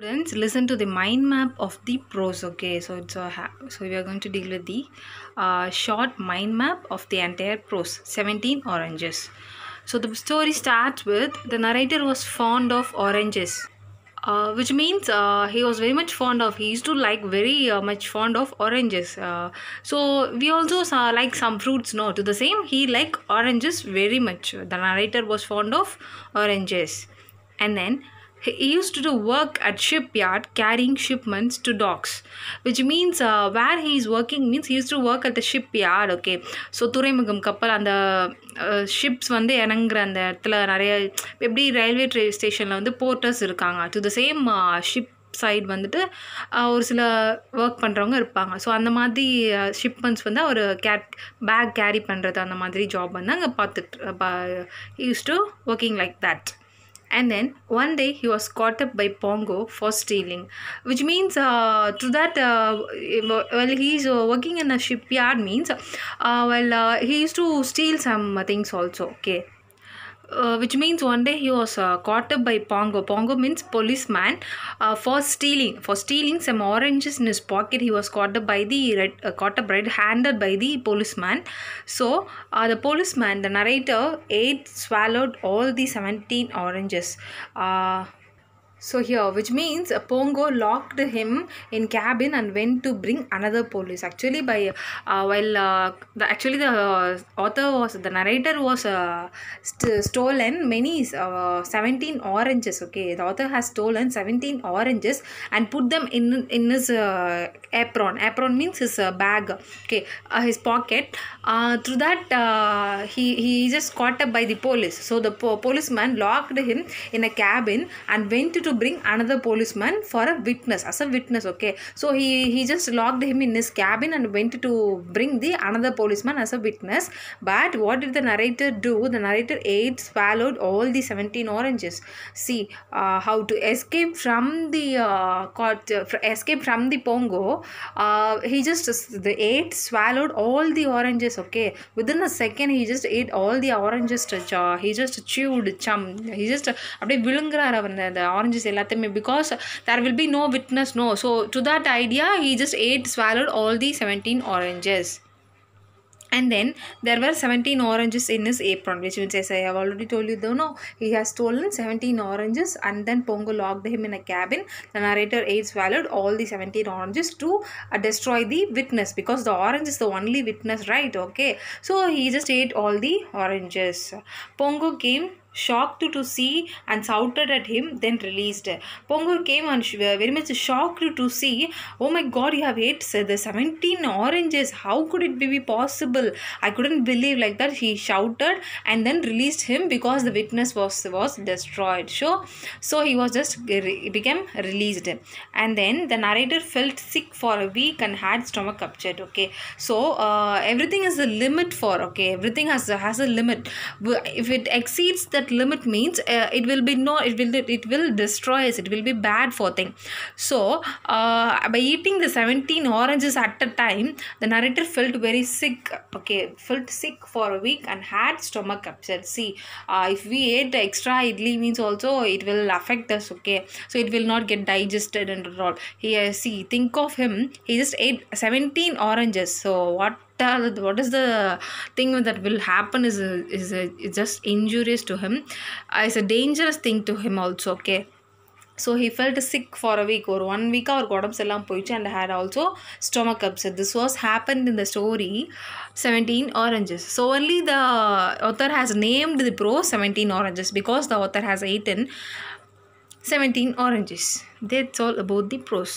Students, listen to the mind map of the prose. Okay, so it's a ha- so we are going to deal with the uh, short mind map of the entire prose. Seventeen oranges. So the story starts with the narrator was fond of oranges, uh, which means uh, he was very much fond of. He used to like very uh, much fond of oranges. Uh, so we also saw, like some fruits. No, to the same, he liked oranges very much. The narrator was fond of oranges, and then he used to do work at shipyard carrying shipments to docks which means uh, where he is working means he used to work at the shipyard okay so துறைமுகம் கப்பல் அந்த ships uh, வந்து இறங்குற அந்த இடத்துல நிறைய எப்படி railway tray ஸ்டேஷனில் வந்து போர்ட்டர்ஸ் இருக்காங்க to the same ship side வந்துட்டு uh, ஒரு சில ஒர்க் பண்ணுறவங்க இருப்பாங்க ஸோ அந்த மாதிரி ஷிப்மெண்ட்ஸ் uh, வந்து அவர் கேட் பேக் கேரி பண்ணுறது அந்த மாதிரி ஜாப் வந்து அங்கே பார்த்துட்டு use to working like that and then one day he was caught up by pongo for stealing which means uh, to that uh, well he's uh, working in a shipyard means uh, well uh, he used to steal some things also okay uh, which means one day he was uh, caught up by Pongo. Pongo means policeman uh, for stealing. For stealing some oranges in his pocket, he was caught up by the red, uh, caught up red-handed by the policeman. So uh, the policeman, the narrator, ate swallowed all the seventeen oranges. Uh, so here, which means Pongo locked him in cabin and went to bring another police. Actually, by uh, while uh, the, actually the uh, author was the narrator was uh, st stolen many uh, seventeen oranges. Okay, the author has stolen seventeen oranges and put them in in his uh, apron. Apron means his bag. Okay, his pocket. through that, he he just caught up by the police. So the po policeman locked him in a cabin and went to to bring another policeman for a witness as a witness okay so he he just locked him in his cabin and went to bring the another policeman as a witness but what did the narrator do the narrator ate swallowed all the 17 oranges see uh, how to escape from the uh, court uh, escape from the pongo uh, he just the ate swallowed all the oranges okay within a second he just ate all the oranges uh, he just chewed chum he just uh, அப்படியே விழுங்குறார் அவன் because there will be no witness no so to that idea he just ate swallowed all the 17 oranges and then there were 17 oranges in his apron which means as i have already told you though no he has stolen 17 oranges and then pongo locked him in a cabin the narrator ate swallowed all the 17 oranges to uh, destroy the witness because the orange is the only witness right okay so he just ate all the oranges pongo came shocked to see and shouted at him, then released. Pongur came and uh, very much shocked to see, oh my god, you have ate the 17 oranges. How could it be possible? I couldn't believe like that. He shouted and then released him because the witness was, was destroyed. So, so he was just uh, became released. And then the narrator felt sick for a week and had stomach upset. Okay. So uh, everything has a limit for okay. Everything has has a limit. If it exceeds that limit means uh, it will be no it will it will destroy us it will be bad for thing so uh, by eating the 17 oranges at a time the narrator felt very sick okay felt sick for a week and had stomach upset see uh, if we ate extra idli means also it will affect us okay so it will not get digested and all he uh, see think of him he just ate 17 oranges so what tell what is the thing that will happen is is, is just injurious to him uh, it's a dangerous thing to him also okay so he felt sick for a week ஒரு one வீக்காக அவருக்கு உடம்பு எல்லாம் போயிடுச்சு and had also stomach upset this was happen in the story seventeen oranges so only the other has named the bro seventeen oranges because the other has ate and seventeen oranges that's all about the pros